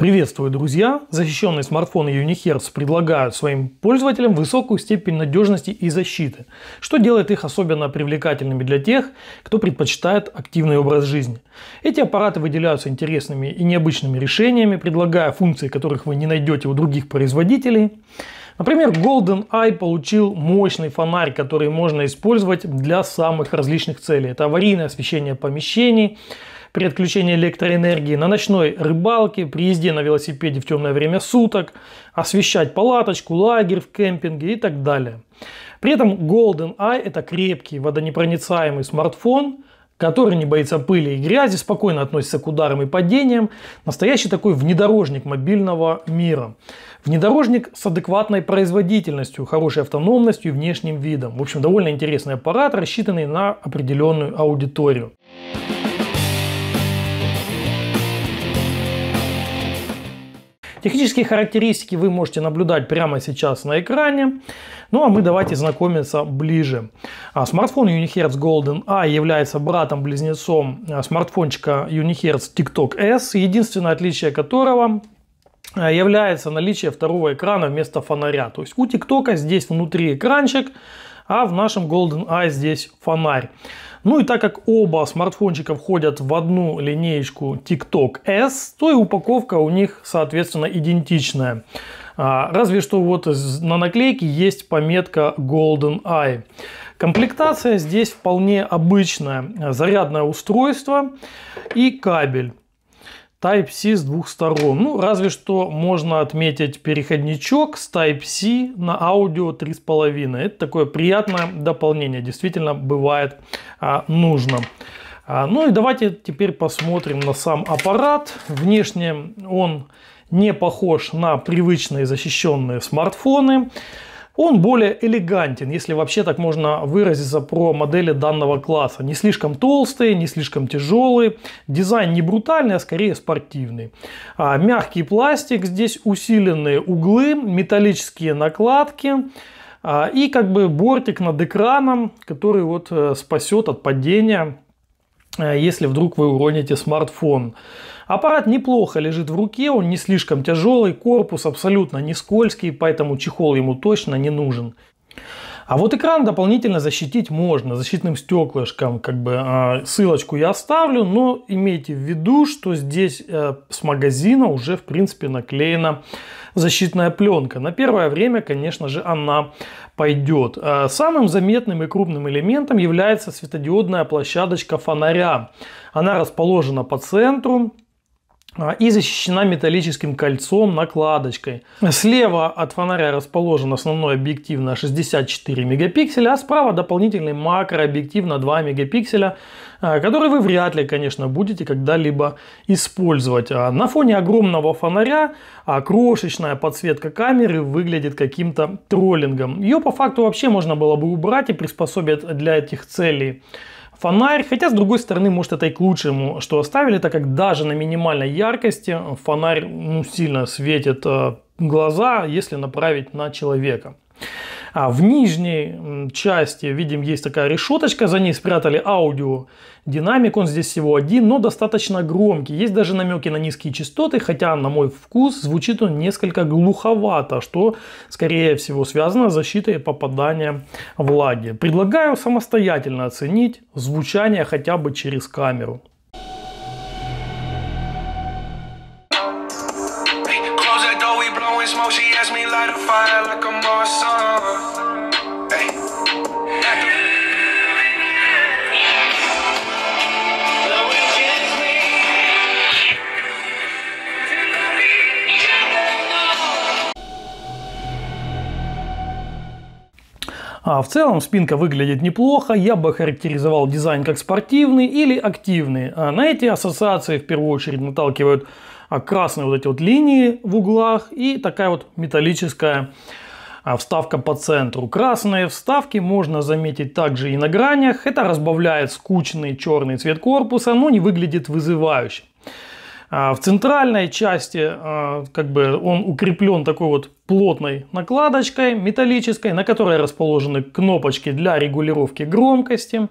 Приветствую, друзья! Защищенные смартфоны Unihertz предлагают своим пользователям высокую степень надежности и защиты, что делает их особенно привлекательными для тех, кто предпочитает активный образ жизни. Эти аппараты выделяются интересными и необычными решениями, предлагая функции, которых вы не найдете у других производителей. Например, Golden Eye получил мощный фонарь, который можно использовать для самых различных целей. Это аварийное освещение помещений, при отключении электроэнергии, на ночной рыбалке, при езде на велосипеде в темное время суток, освещать палаточку, лагерь в кемпинге и так далее. При этом GoldenEye – это крепкий водонепроницаемый смартфон, который не боится пыли и грязи, спокойно относится к ударам и падениям. Настоящий такой внедорожник мобильного мира. Внедорожник с адекватной производительностью, хорошей автономностью и внешним видом. В общем, довольно интересный аппарат, рассчитанный на определенную аудиторию. Технические характеристики вы можете наблюдать прямо сейчас на экране. Ну а мы давайте знакомиться ближе. А, смартфон Unihertz Golden A является братом-близнецом а, смартфончика Unihertz TikTok S, единственное отличие которого а, является наличие второго экрана вместо фонаря. То есть у TikTok здесь внутри экранчик, а в нашем Golden Eye здесь фонарь. Ну и так как оба смартфончика входят в одну линеечку TikTok S, то и упаковка у них, соответственно, идентичная. А, разве что вот на наклейке есть пометка Golden Eye. Комплектация здесь вполне обычная. Зарядное устройство и кабель. Type-C с двух сторон. Ну, разве что можно отметить переходничок с Type-C на аудио 3.5. Это такое приятное дополнение, действительно бывает а, нужно. А, ну и давайте теперь посмотрим на сам аппарат. Внешне он не похож на привычные защищенные смартфоны. Он более элегантен, если вообще так можно выразиться про модели данного класса. Не слишком толстые, не слишком тяжелые. Дизайн не брутальный, а скорее спортивный. А, мягкий пластик, здесь усиленные углы, металлические накладки. А, и как бы бортик над экраном, который вот э, спасет от падения Э, если вдруг вы уроните смартфон. Аппарат неплохо лежит в руке, он не слишком тяжелый, корпус абсолютно не скользкий, поэтому чехол ему точно не нужен. А вот экран дополнительно защитить можно защитным стеклышком. Как бы а, ссылочку я оставлю, но имейте в виду, что здесь э, с магазина уже в принципе наклеена защитная пленка. На первое время, конечно же, она пойдет. А самым заметным и крупным элементом является светодиодная площадочка фонаря. Она расположена по центру, а, и защищена металлическим кольцом накладочкой. Слева от фонаря расположен основной объектив на 64 мегапикселя, а справа дополнительный макрообъектив на 2 мегапикселя, а, который вы вряд ли, конечно, будете когда-либо использовать. А на фоне огромного фонаря крошечная подсветка камеры выглядит каким-то троллингом. Ее по факту вообще можно было бы убрать и приспособить для этих целей фонарь, хотя с другой стороны, может это и к лучшему, что оставили, так как даже на минимальной яркости фонарь ну, сильно светит э, глаза, если направить на человека. А в нижней части, видим, есть такая решеточка, за ней спрятали аудио динамик, он здесь всего один, но достаточно громкий. Есть даже намеки на низкие частоты, хотя на мой вкус звучит он несколько глуховато, что скорее всего связано с защитой попадания влаги. Предлагаю самостоятельно оценить звучание хотя бы через камеру. А в целом спинка выглядит неплохо, я бы характеризовал дизайн как спортивный или активный. А на эти ассоциации в первую очередь наталкивают а, красные вот эти вот линии в углах и такая вот металлическая а, вставка по центру. Красные вставки можно заметить также и на гранях. Это разбавляет скучный черный цвет корпуса, но не выглядит вызывающе. А, в центральной части как бы он укреплен такой вот плотной накладочкой металлической, на которой расположены кнопочки для регулировки громкости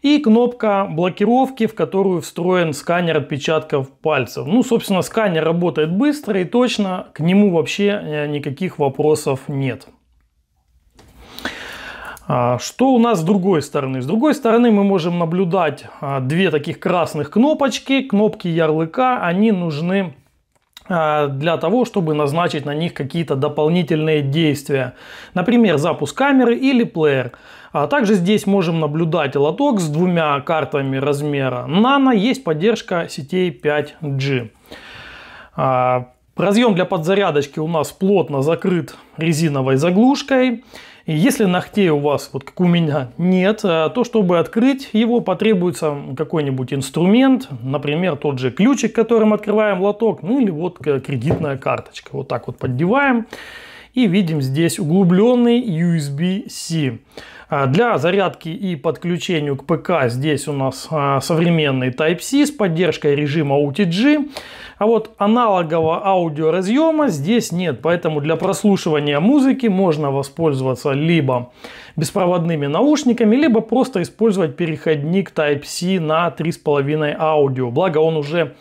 и кнопка блокировки, в которую встроен сканер отпечатков пальцев. Ну, собственно, сканер работает быстро и точно, к нему вообще э, никаких вопросов нет. А, что у нас с другой стороны? С другой стороны мы можем наблюдать а, две таких красных кнопочки. Кнопки ярлыка, они нужны Э, для того, чтобы назначить на них какие-то дополнительные действия. Например, запуск камеры или плеер. А также здесь можем наблюдать лоток с двумя картами размера Nano. Есть поддержка сетей 5G. А, разъем для подзарядочки у нас плотно закрыт резиновой заглушкой. И если ногтей у вас, вот как у меня, нет, э, то чтобы открыть его, потребуется какой-нибудь инструмент, например, тот же ключик, которым открываем лоток, ну или вот кредитная карточка. Вот так вот поддеваем и видим здесь углубленный USB-C. А для зарядки и подключения к ПК здесь у нас а, современный Type-C с поддержкой режима UTG. А вот аналогового аудиоразъема здесь нет, поэтому для прослушивания музыки можно воспользоваться либо беспроводными наушниками, либо просто использовать переходник Type-C на 3,5 аудио. Благо он уже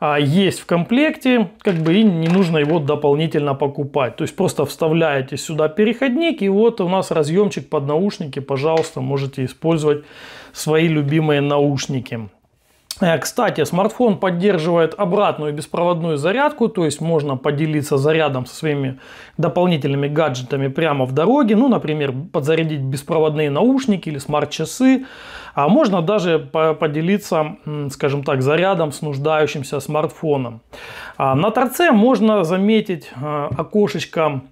а, есть в комплекте, как бы и не нужно его дополнительно покупать. То есть просто вставляете сюда переходник, и вот у нас разъемчик под наушники, пожалуйста, можете использовать свои любимые наушники. Кстати, смартфон поддерживает обратную беспроводную зарядку, то есть можно поделиться зарядом со своими дополнительными гаджетами прямо в дороге, ну, например, подзарядить беспроводные наушники или смарт-часы, а можно даже поделиться, скажем так, зарядом с нуждающимся смартфоном. А на торце можно заметить а, окошечко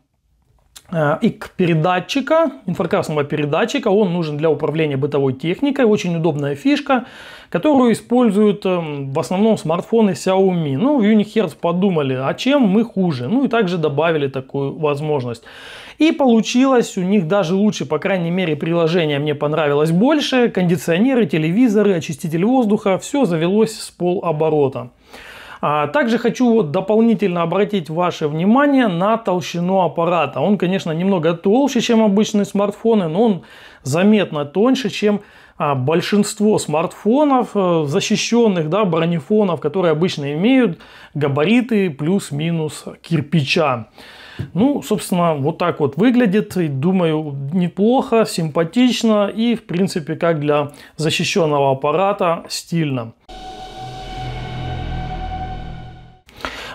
Э, и к передатчика, инфракрасного передатчика, он нужен для управления бытовой техникой, очень удобная фишка, которую используют эм, в основном смартфоны Xiaomi. Ну, в Unihertz подумали, а чем мы хуже? Ну и также добавили такую возможность. И получилось у них даже лучше, по крайней мере, приложение мне понравилось больше. Кондиционеры, телевизоры, очиститель воздуха, все завелось с полоборота. оборота. А, также хочу вот дополнительно обратить ваше внимание на толщину аппарата. Он, конечно, немного толще, чем обычные смартфоны, но он заметно тоньше, чем а, большинство смартфонов, э, защищенных да, бронефонов, которые обычно имеют габариты плюс-минус кирпича. Ну, собственно, вот так вот выглядит, и думаю, неплохо, симпатично и, в принципе, как для защищенного аппарата, стильно.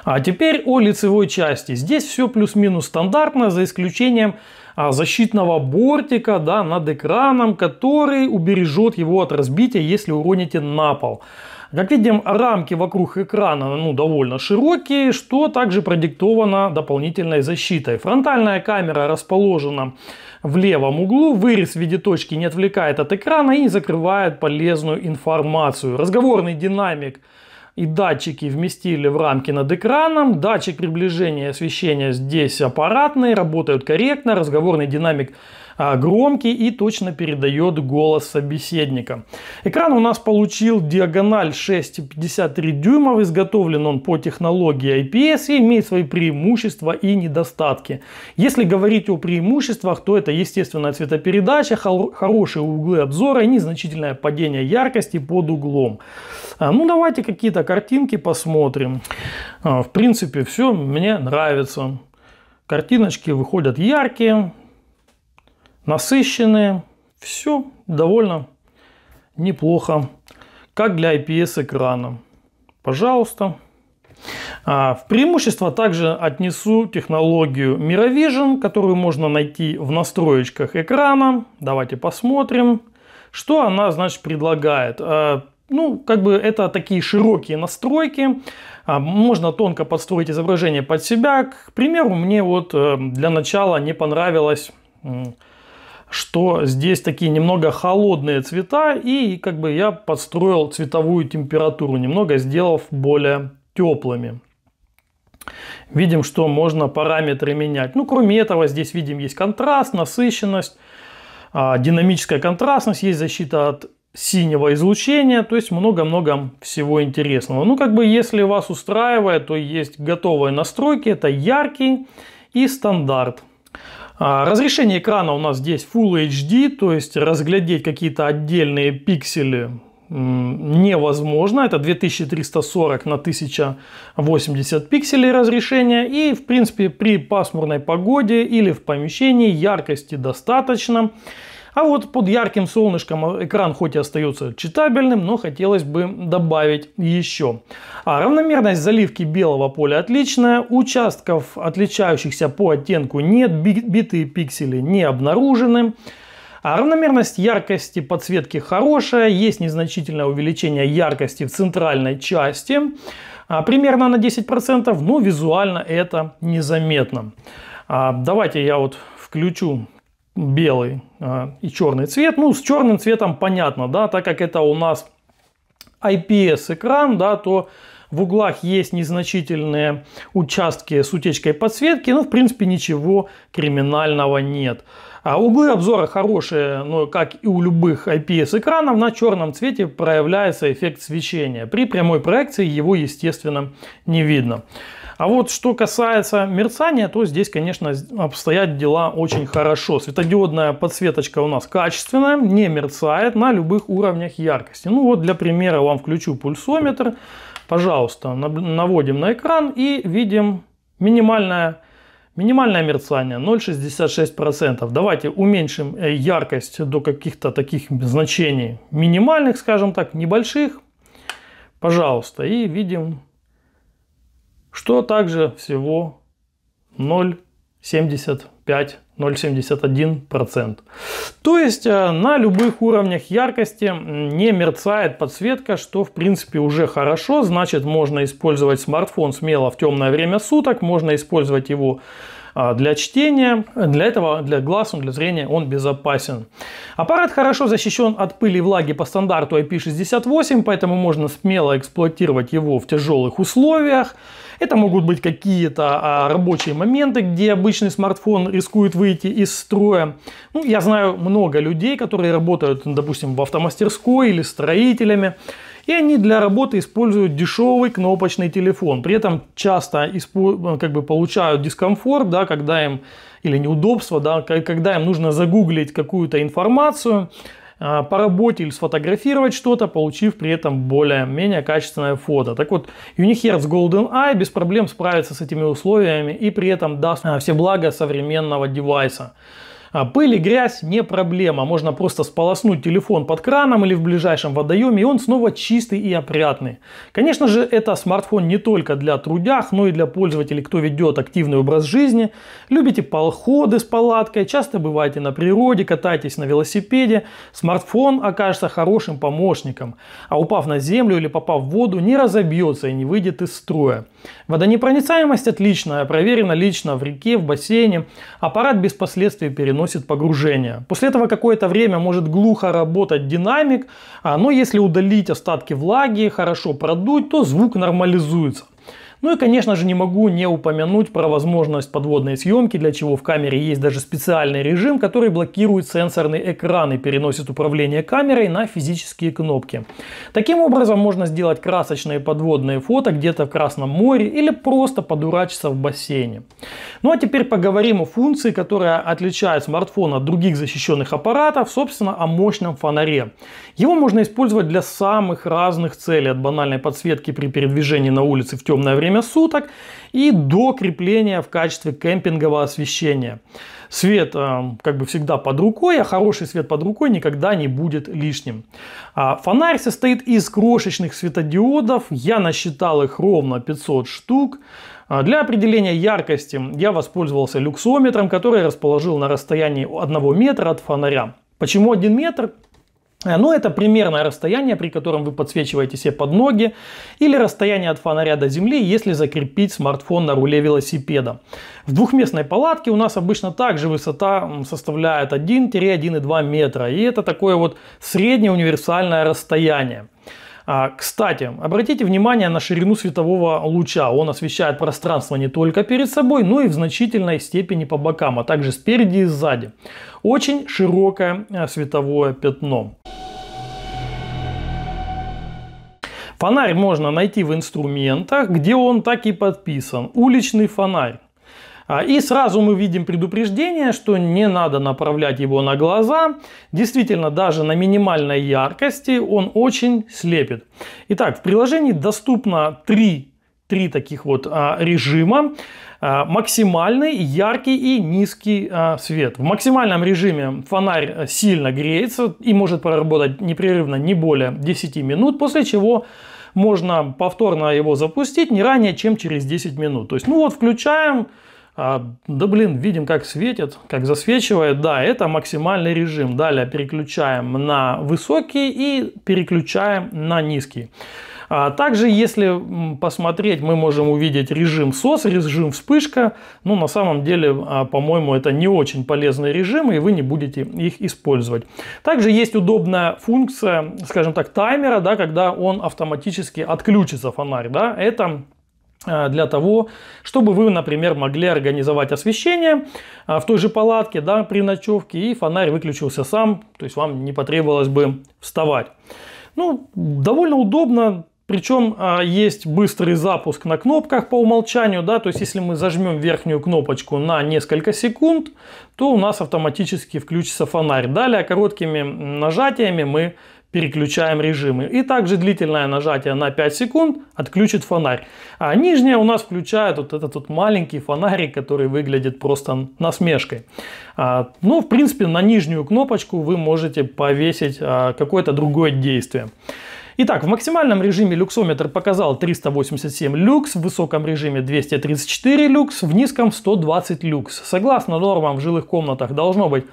А теперь о лицевой части. Здесь все плюс-минус стандартно, за исключением а, защитного бортика да, над экраном, который убережет его от разбития, если уроните на пол. Как видим, рамки вокруг экрана ну, довольно широкие, что также продиктовано дополнительной защитой. Фронтальная камера расположена в левом углу, вырез в виде точки не отвлекает от экрана и закрывает полезную информацию. Разговорный динамик – и датчики вместили в рамки над экраном. Датчик приближения освещения здесь аппаратный, работают корректно, разговорный динамик а, громкий и точно передает голос собеседника. Экран у нас получил диагональ 6,53 дюймов, изготовлен он по технологии IPS и имеет свои преимущества и недостатки. Если говорить о преимуществах, то это естественная цветопередача, хорошие углы обзора и незначительное падение яркости под углом. А, ну давайте какие-то картинки посмотрим. А, в принципе все мне нравится. Картиночки выходят яркие, насыщенные. Все довольно неплохо, как для IPS экрана. Пожалуйста. А, в преимущество также отнесу технологию Miravision, которую можно найти в настроечках экрана. Давайте посмотрим, что она, значит, предлагает. А, ну, как бы это такие широкие настройки. А, можно тонко подстроить изображение под себя. К примеру, мне вот э, для начала не понравилось что здесь такие немного холодные цвета, и как бы я подстроил цветовую температуру, немного сделав более теплыми. Видим, что можно параметры менять. Ну, кроме этого, здесь видим есть контраст, насыщенность, а, динамическая контрастность, есть защита от синего излучения, то есть много-много всего интересного. Ну, как бы, если вас устраивает, то есть готовые настройки, это яркий и стандарт. А, разрешение экрана у нас здесь Full HD, то есть разглядеть какие-то отдельные пиксели невозможно. Это 2340 на 1080 пикселей разрешения. И, в принципе, при пасмурной погоде или в помещении яркости достаточно. А вот под ярким солнышком экран хоть и остается читабельным, но хотелось бы добавить еще. А равномерность заливки белого поля отличная, участков, отличающихся по оттенку, нет, битые пиксели не обнаружены. А равномерность яркости подсветки хорошая, есть незначительное увеличение яркости в центральной части, а, примерно на 10%, но визуально это незаметно. А, давайте я вот включу белый а, и черный цвет. Ну, с черным цветом понятно, да, так как это у нас IPS-экран, да, то в углах есть незначительные участки с утечкой подсветки, но, ну, в принципе, ничего криминального нет. А углы обзора хорошие, но как и у любых IPS экранов, на черном цвете проявляется эффект свечения. При прямой проекции его, естественно, не видно. А вот что касается мерцания, то здесь, конечно, обстоят дела очень хорошо. Светодиодная подсветочка у нас качественная, не мерцает на любых уровнях яркости. Ну вот для примера вам включу пульсометр. Пожалуйста, наводим на экран и видим минимальное, минимальное мерцание 0,66%. Давайте уменьшим э, яркость до каких-то таких значений минимальных, скажем так, небольших. Пожалуйста, и видим что также всего 0,75-0,71%. То есть э, на любых уровнях яркости не мерцает подсветка, что в принципе уже хорошо, значит можно использовать смартфон смело в темное время суток, можно использовать его а, для чтения. Для этого, для глаз, для зрения он безопасен. Аппарат хорошо защищен от пыли и влаги по стандарту IP68, поэтому можно смело эксплуатировать его в тяжелых условиях. Это могут быть какие-то а, рабочие моменты, где обычный смартфон рискует выйти из строя. Ну, я знаю много людей, которые работают, допустим, в автомастерской или строителями. И они для работы используют дешевый кнопочный телефон. При этом часто как бы, получают дискомфорт, да, когда им или неудобство, да, когда им нужно загуглить какую-то информацию, а, по работе или сфотографировать что-то, получив при этом более-менее качественное фото. Так вот, Unihertz Golden Eye без проблем справится с этими условиями и при этом даст а, все блага современного девайса. А пыль и грязь не проблема. Можно просто сполоснуть телефон под краном или в ближайшем водоеме, и он снова чистый и опрятный. Конечно же, это смартфон не только для трудях, но и для пользователей, кто ведет активный образ жизни. Любите полходы с палаткой, часто бываете на природе, катаетесь на велосипеде. Смартфон окажется хорошим помощником. А упав на землю или попав в воду, не разобьется и не выйдет из строя. Водонепроницаемость отличная, проверена лично в реке, в бассейне. Аппарат без последствий переносит наносит погружение. После этого какое-то время может глухо работать динамик, а, но если удалить остатки влаги, хорошо продуть, то звук нормализуется. Ну и, конечно же, не могу не упомянуть про возможность подводной съемки, для чего в камере есть даже специальный режим, который блокирует сенсорный экран и переносит управление камерой на физические кнопки. Таким образом, можно сделать красочные подводные фото где-то в Красном море или просто подурачиться в бассейне. Ну а теперь поговорим о функции, которая отличает смартфон от других защищенных аппаратов, собственно, о мощном фонаре. Его можно использовать для самых разных целей, от банальной подсветки при передвижении на улице в темное время время суток и до крепления в качестве кемпингового освещения. Свет, э, как бы всегда, под рукой, а хороший свет под рукой никогда не будет лишним. А фонарь состоит из крошечных светодиодов. Я насчитал их ровно 500 штук. А для определения яркости я воспользовался люксометром, который расположил на расстоянии 1 метра от фонаря. Почему 1 метр? Э, ну, это примерное расстояние, при котором вы подсвечиваете себе под ноги, или расстояние от фонаря до земли, если закрепить смартфон на руле велосипеда. В двухместной палатке у нас обычно также высота составляет 1-1,2 метра, и это такое вот среднее универсальное расстояние. А, кстати, обратите внимание на ширину светового луча. Он освещает пространство не только перед собой, но и в значительной степени по бокам, а также спереди и сзади. Очень широкое э, световое пятно. Фонарь можно найти в инструментах, где он так и подписан. Уличный фонарь. А, и сразу мы видим предупреждение, что не надо направлять его на глаза. Действительно, даже на минимальной яркости он очень слепит. Итак, в приложении доступно три, три таких вот а, режима. А, максимальный яркий и низкий свет. В максимальном режиме фонарь сильно греется и может проработать непрерывно не более 10 минут, после чего можно повторно его запустить не ранее, чем через 10 минут. То есть, ну вот, включаем, а, да блин, видим, как светит, как засвечивает. Да, это максимальный режим. Далее переключаем на высокий и переключаем на низкий. А, также, если посмотреть, мы можем увидеть режим SOS, режим вспышка. Ну, на самом деле, а, по-моему, это не очень полезные режимы, и вы не будете их использовать. Также есть удобная функция, скажем так, таймера, да, когда он автоматически отключится, фонарь. Да? Это Э, для того, чтобы вы, например, могли организовать освещение э, в той же палатке да, при ночевке, и фонарь выключился сам, то есть вам не потребовалось бы вставать. Ну, довольно удобно, причем э, есть быстрый запуск на кнопках по умолчанию, да, то есть если мы зажмем верхнюю кнопочку на несколько секунд, то у нас автоматически включится фонарь. Далее короткими нажатиями мы переключаем режимы. И также длительное нажатие на 5 секунд отключит фонарь. А нижняя у нас включает вот этот вот маленький фонарик, который выглядит просто насмешкой. А, ну, в принципе, на нижнюю кнопочку вы можете повесить а, какое-то другое действие. Итак, в максимальном режиме люксометр показал 387 люкс, в высоком режиме 234 люкс, в низком 120 люкс. Согласно нормам в жилых комнатах должно быть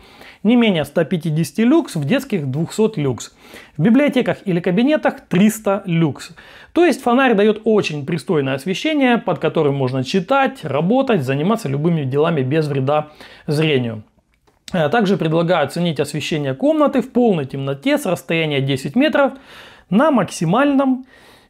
не менее 150 люкс, в детских 200 люкс. В библиотеках или кабинетах 300 люкс. То есть фонарь дает очень пристойное освещение, под которым можно читать, работать, заниматься любыми делами без вреда зрению. Также предлагаю оценить освещение комнаты в полной темноте с расстояния 10 метров на максимальном,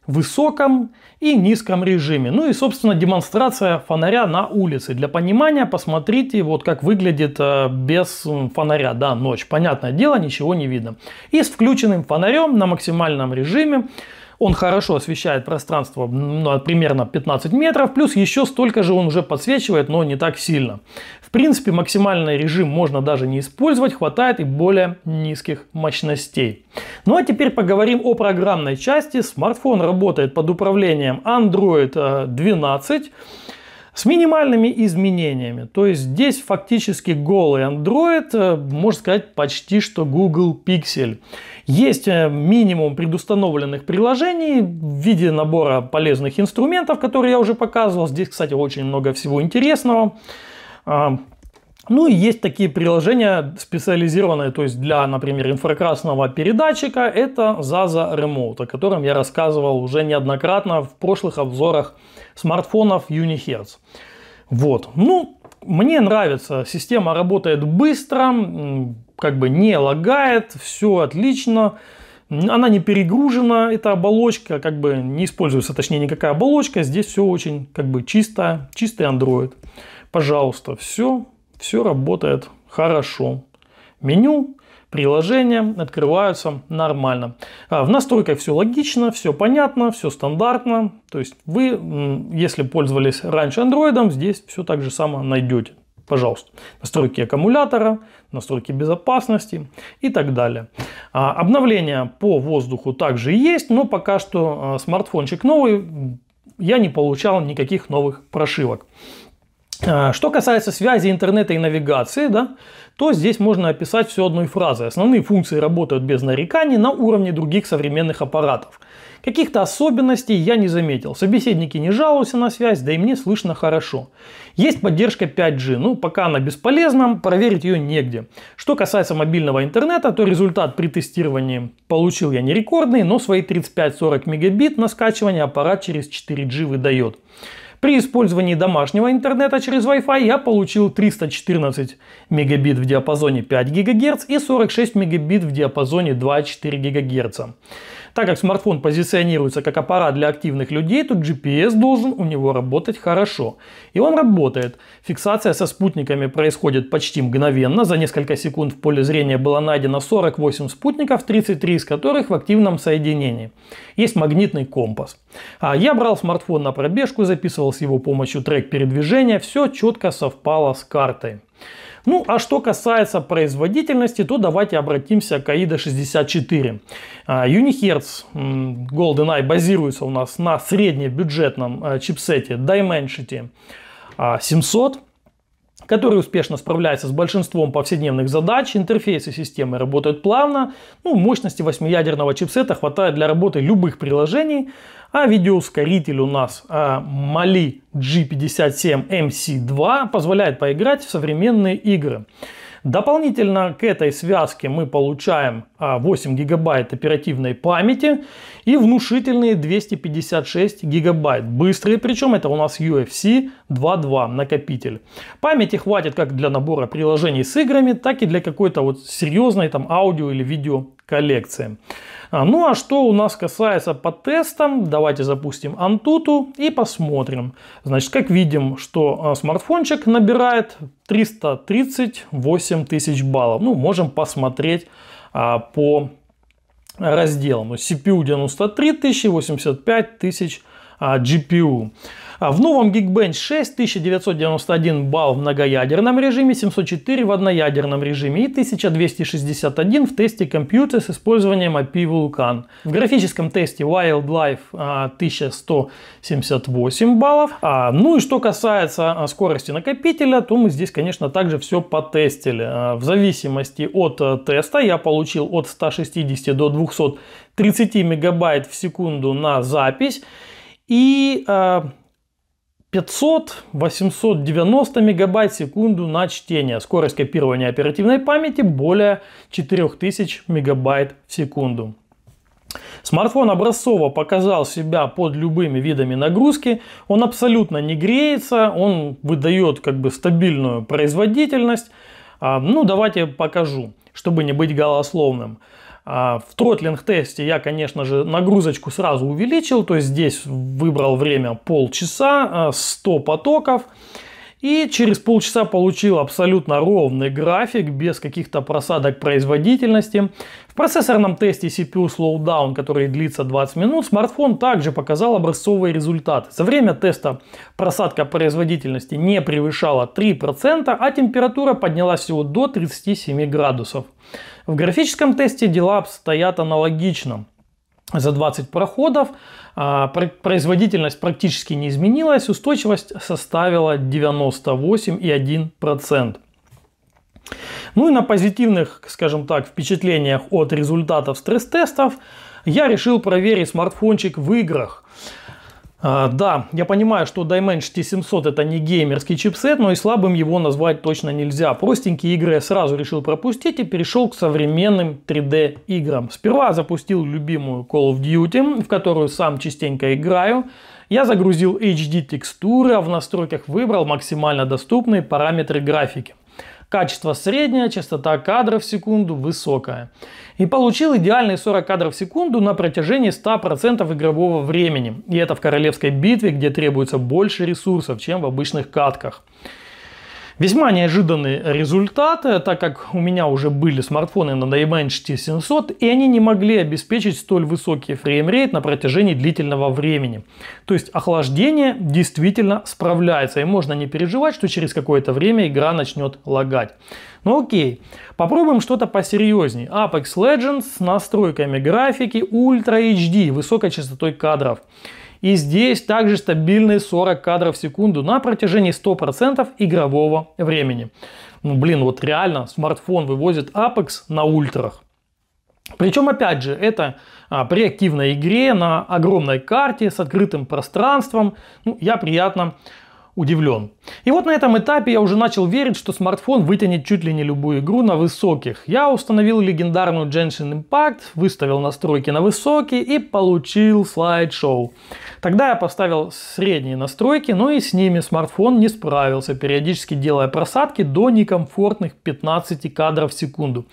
высоком и низком режиме. Ну и, собственно, демонстрация фонаря на улице. Для понимания посмотрите, вот как выглядит э, без фонаря, да, ночь. Понятное дело, ничего не видно. И с включенным фонарем на максимальном режиме он хорошо освещает пространство ну, примерно 15 метров, плюс еще столько же он уже подсвечивает, но не так сильно. В принципе, максимальный режим можно даже не использовать, хватает и более низких мощностей. Ну а теперь поговорим о программной части. Смартфон работает под управлением Android 12. Э, с минимальными изменениями. То есть здесь фактически голый Android, э, можно сказать, почти что Google Pixel. Есть э, минимум предустановленных приложений в виде набора полезных инструментов, которые я уже показывал. Здесь, кстати, очень много всего интересного. А, ну и есть такие приложения специализированные, то есть для, например, инфракрасного передатчика, это Zaza Remote, о котором я рассказывал уже неоднократно в прошлых обзорах смартфонов Unihertz. Вот. Ну, мне нравится. Система работает быстро, как бы не лагает, все отлично. Она не перегружена, эта оболочка, как бы не используется, точнее, никакая оболочка. Здесь все очень как бы чисто, чистый Android. Пожалуйста, все, все работает хорошо. Меню приложения открываются нормально. А, в настройках все логично, все понятно, все стандартно. То есть вы, если пользовались раньше Android, здесь все так же само найдете. Пожалуйста. Настройки аккумулятора, настройки безопасности и так далее. А, обновления по воздуху также есть, но пока что а, смартфончик новый, я не получал никаких новых прошивок. А, что касается связи интернета и навигации, да, то здесь можно описать все одной фразой. Основные функции работают без нареканий на уровне других современных аппаратов. Каких-то особенностей я не заметил. Собеседники не жалуются на связь, да и мне слышно хорошо. Есть поддержка 5G, ну пока она бесполезна, проверить ее негде. Что касается мобильного интернета, то результат при тестировании получил я не рекордный, но свои 35-40 мегабит на скачивание аппарат через 4G выдает. При использовании домашнего интернета через Wi-Fi я получил 314 мегабит в диапазоне 5 ГГц и 46 мегабит в диапазоне 2,4 ГГц. Так как смартфон позиционируется как аппарат для активных людей, то GPS должен у него работать хорошо. И он работает. Фиксация со спутниками происходит почти мгновенно. За несколько секунд в поле зрения было найдено 48 спутников, 33 из которых в активном соединении. Есть магнитный компас. А я брал смартфон на пробежку, записывал с его помощью трек передвижения. Все четко совпало с картой. Ну, а что касается производительности, то давайте обратимся к AIDA 64. Unihertz GoldenEye базируется у нас на среднебюджетном э, чипсете Dimensity 700. А, который успешно справляется с большинством повседневных задач, интерфейсы системы работают плавно, ну, мощности 8-ядерного чипсета хватает для работы любых приложений, а видеоускоритель у нас а, Mali G57MC2 позволяет поиграть в современные игры. Дополнительно к этой связке мы получаем 8 а, гигабайт оперативной памяти и внушительные 256 гигабайт. Быстрые, причем это у нас UFC 2.2 накопитель. Памяти хватит как для набора приложений с играми, так и для какой-то вот серьезной там аудио или видео коллекции. А, ну а что у нас касается по тестам, давайте запустим Antutu и посмотрим. Значит, как видим, что а, смартфончик набирает 338 тысяч баллов. Ну, можем посмотреть а, по разделам. Ну, CPU 93 тысячи, 85 тысяч а, GPU. А в новом Geekbench 6 1991 балл в многоядерном режиме, 704 в одноядерном режиме и 1261 в тесте компьютера с использованием API Vulkan. В графическом тесте Wildlife 1178 а, баллов. А, ну и что касается скорости накопителя, то мы здесь, конечно, также все потестили. В зависимости от теста я получил от 160 до 230 мегабайт в секунду на запись. И э, 500-890 мегабайт в секунду на чтение. Скорость копирования оперативной памяти более 4000 мегабайт в секунду. Смартфон образцово показал себя под любыми видами нагрузки. Он абсолютно не греется, он выдает как бы стабильную производительность. А, ну, давайте покажу, чтобы не быть голословным. А, в тротлинг-тесте я, конечно же, нагрузочку сразу увеличил, то есть здесь выбрал время полчаса, 100 а, потоков. И через полчаса получил абсолютно ровный график, без каких-то просадок производительности. В процессорном тесте CPU Slowdown, который длится 20 минут, смартфон также показал образцовые результаты. За время теста просадка производительности не превышала 3%, а температура поднялась всего до 37 градусов. В графическом тесте дела обстоят аналогично за 20 проходов. А, производительность практически не изменилась, устойчивость составила 98,1%. Ну и на позитивных, скажем так, впечатлениях от результатов стресс-тестов я решил проверить смартфончик в играх. А, да, я понимаю, что Dimensity 700 это не геймерский чипсет, но и слабым его назвать точно нельзя. Простенькие игры я сразу решил пропустить и перешел к современным 3D играм. Сперва запустил любимую Call of Duty, в которую сам частенько играю. Я загрузил HD текстуры, а в настройках выбрал максимально доступные параметры графики. Качество среднее, частота кадров в секунду высокая. И получил идеальные 40 кадров в секунду на протяжении 100% игрового времени. И это в королевской битве, где требуется больше ресурсов, чем в обычных катках. Весьма неожиданные результаты, так как у меня уже были смартфоны на Dimensity 700, и они не могли обеспечить столь высокий фреймрейт на протяжении длительного времени. То есть охлаждение действительно справляется, и можно не переживать, что через какое-то время игра начнет лагать. Ну окей, попробуем что-то посерьезней. Apex Legends с настройками графики, Ultra HD, высокой частотой кадров. И здесь также стабильные 40 кадров в секунду на протяжении 100% игрового времени. Ну блин, вот реально смартфон вывозит Apex на ультрах. Причем, опять же, это а, при активной игре на огромной карте с открытым пространством. Ну, я приятно удивлен. И вот на этом этапе я уже начал верить, что смартфон вытянет чуть ли не любую игру на высоких. Я установил легендарную Genshin Impact, выставил настройки на высокий и получил слайд-шоу. Тогда я поставил средние настройки, но ну и с ними смартфон не справился, периодически делая просадки до некомфортных 15 кадров в секунду.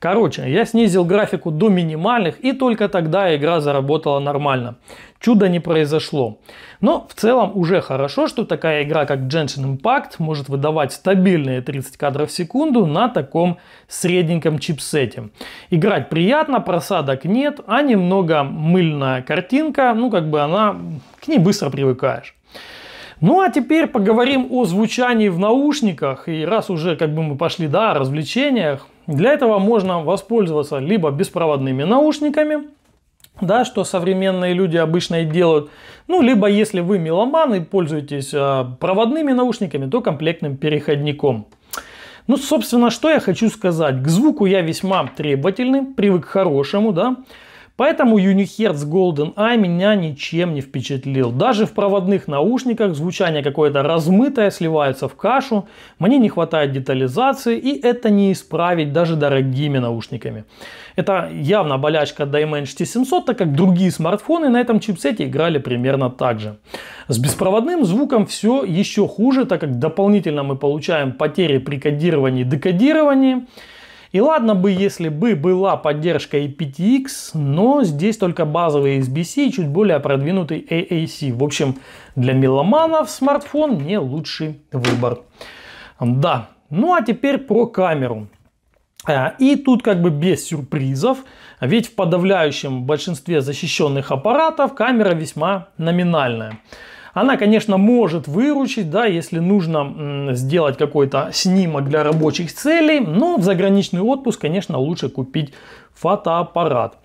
Короче, я снизил графику до минимальных, и только тогда игра заработала нормально. Чудо не произошло. Но в целом уже хорошо, что такая игра, как Genshin Impact, может выдавать стабильные 30 кадров в секунду на таком средненьком чипсете. Играть приятно, просадок нет, а немного мыльная картинка, ну как бы она, к ней быстро привыкаешь. Ну а теперь поговорим о звучании в наушниках. И раз уже как бы мы пошли, да, о развлечениях, для этого можно воспользоваться либо беспроводными наушниками, да, что современные люди обычно и делают. Ну, либо если вы меломан и пользуетесь а, проводными наушниками, то комплектным переходником. Ну, собственно, что я хочу сказать. К звуку я весьма требовательный, привык к хорошему, да. Поэтому Unihertz Golden Eye меня ничем не впечатлил. Даже в проводных наушниках звучание какое-то размытое, сливается в кашу, мне не хватает детализации, и это не исправить даже дорогими наушниками. Это явно болячка Dimensity 700, так как другие смартфоны на этом чипсете играли примерно так же. С беспроводным звуком все еще хуже, так как дополнительно мы получаем потери при кодировании и декодировании. И ладно бы, если бы была поддержка aptX, но здесь только базовый SBC и чуть более продвинутый AAC. В общем, для меломанов смартфон не лучший выбор. Да, ну а теперь про камеру. А, и тут как бы без сюрпризов, ведь в подавляющем большинстве защищенных аппаратов камера весьма номинальная. Она, конечно, может выручить, да, если нужно сделать какой-то снимок для рабочих целей, но в заграничный отпуск, конечно, лучше купить фотоаппарат.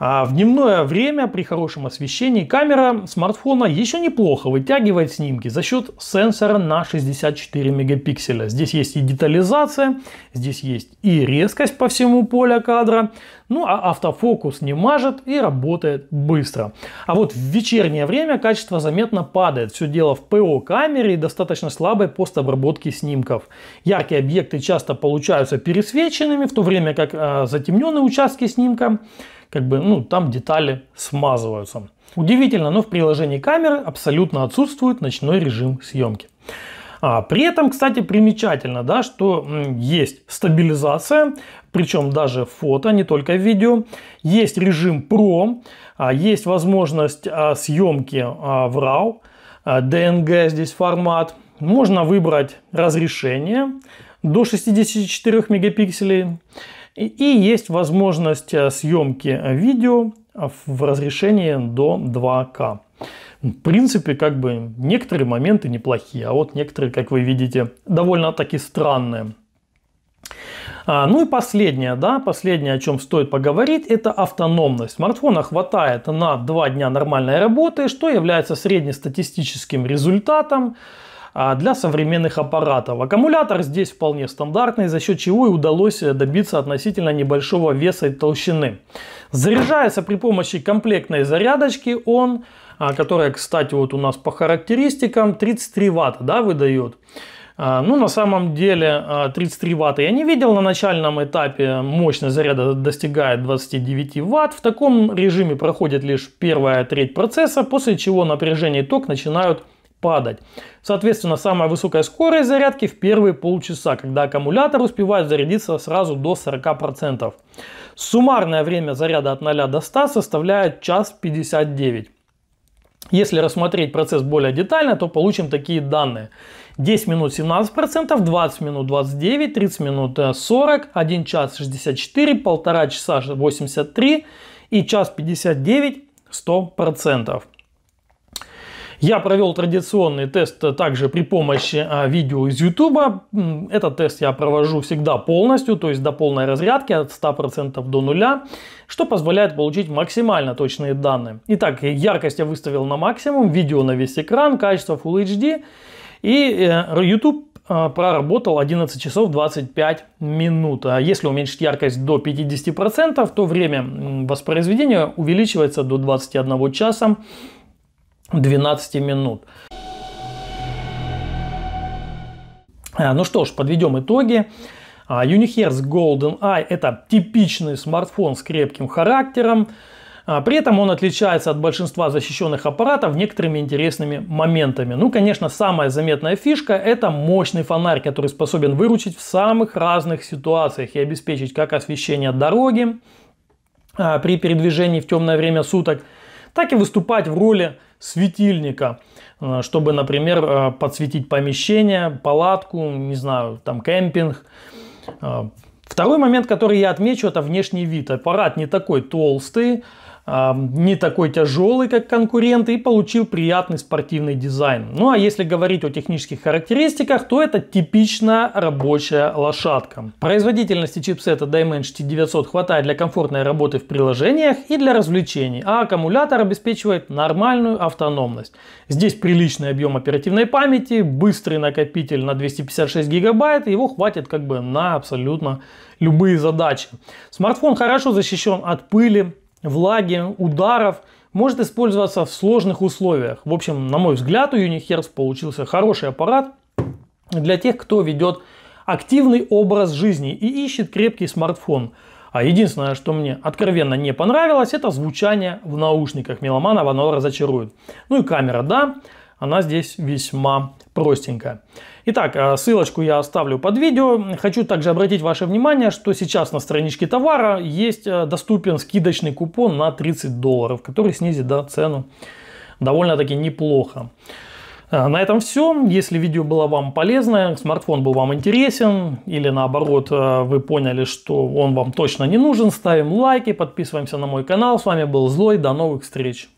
А в дневное время при хорошем освещении камера смартфона еще неплохо вытягивает снимки за счет сенсора на 64 мегапикселя. Здесь есть и детализация, здесь есть и резкость по всему полю кадра. Ну а автофокус не мажет и работает быстро. А вот в вечернее время качество заметно падает. Все дело в ПО камере и достаточно слабой постобработке снимков. Яркие объекты часто получаются пересвеченными, в то время как э, а, затемненные участки снимка, как бы, ну, там детали смазываются. Удивительно, но в приложении камеры абсолютно отсутствует ночной режим съемки. А, при этом, кстати, примечательно, да, что есть стабилизация, причем даже фото, не только видео. Есть режим Pro, а, есть возможность а, съемки а, в RAW, DNG здесь формат. Можно выбрать разрешение до 64 мегапикселей. И есть возможность съемки видео в разрешении до 2К. В принципе, как бы некоторые моменты неплохие, а вот некоторые, как вы видите, довольно-таки странные. А, ну и последнее, да, последнее, о чем стоит поговорить, это автономность. Смартфона хватает на два дня нормальной работы, что является среднестатистическим результатом а, для современных аппаратов. Аккумулятор здесь вполне стандартный, за счет чего и удалось добиться относительно небольшого веса и толщины. Заряжается при помощи комплектной зарядочки он, а, которая, кстати, вот у нас по характеристикам 33 ватта да, выдает. А, ну, на самом деле 33 а, ватта я не видел. На начальном этапе мощность заряда достигает 29 ватт. В таком режиме проходит лишь первая треть процесса, после чего напряжение и ток начинают падать. Соответственно, самая высокая скорость зарядки в первые полчаса, когда аккумулятор успевает зарядиться сразу до 40%. Суммарное время заряда от 0 до 100 составляет час 59. Если рассмотреть процесс более детально, то получим такие данные. 10 минут 17%, 20 минут 29, 30 минут 40, э, 1 час 64, полтора часа 83 и час 59 100%. Я провел традиционный тест также при помощи а, видео из YouTube. Этот тест я провожу всегда полностью, то есть до полной разрядки от 100% до нуля, что позволяет получить максимально точные данные. Итак, яркость я выставил на максимум, видео на весь экран, качество Full HD. И э, YouTube э, проработал 11 часов 25 минут. А если уменьшить яркость до 50%, то время воспроизведения увеличивается до 21 часа 12 минут. А, ну что ж, подведем итоги. А, Unihertz Golden Eye это типичный смартфон с крепким характером. А, при этом он отличается от большинства защищенных аппаратов некоторыми интересными моментами. Ну, конечно, самая заметная фишка – это мощный фонарь, который способен выручить в самых разных ситуациях и обеспечить как освещение дороги а, при передвижении в темное время суток, так и выступать в роли светильника, а, чтобы, например, подсветить помещение, палатку, не знаю, там кемпинг. Второй момент, который я отмечу, это внешний вид. Аппарат не такой толстый, не такой тяжелый, как конкуренты, и получил приятный спортивный дизайн. Ну а если говорить о технических характеристиках, то это типичная рабочая лошадка. Производительности чипсета Dimensity 900 хватает для комфортной работы в приложениях и для развлечений, а аккумулятор обеспечивает нормальную автономность. Здесь приличный объем оперативной памяти, быстрый накопитель на 256 гигабайт, его хватит как бы на абсолютно любые задачи. Смартфон хорошо защищен от пыли, влаги, ударов может использоваться в сложных условиях. В общем, на мой взгляд, у Unihertz получился хороший аппарат для тех, кто ведет активный образ жизни и ищет крепкий смартфон. А единственное, что мне откровенно не понравилось, это звучание в наушниках. Меломанов оно разочарует. Ну и камера, да она здесь весьма простенькая. Итак, э, ссылочку я оставлю под видео. Хочу также обратить ваше внимание, что сейчас на страничке товара есть э, доступен скидочный купон на 30 долларов, который снизит да, цену довольно-таки неплохо. Э, на этом все. Если видео было вам полезное, смартфон был вам интересен, или наоборот, вы поняли, что он вам точно не нужен, ставим лайки, подписываемся на мой канал. С вами был Злой, до новых встреч!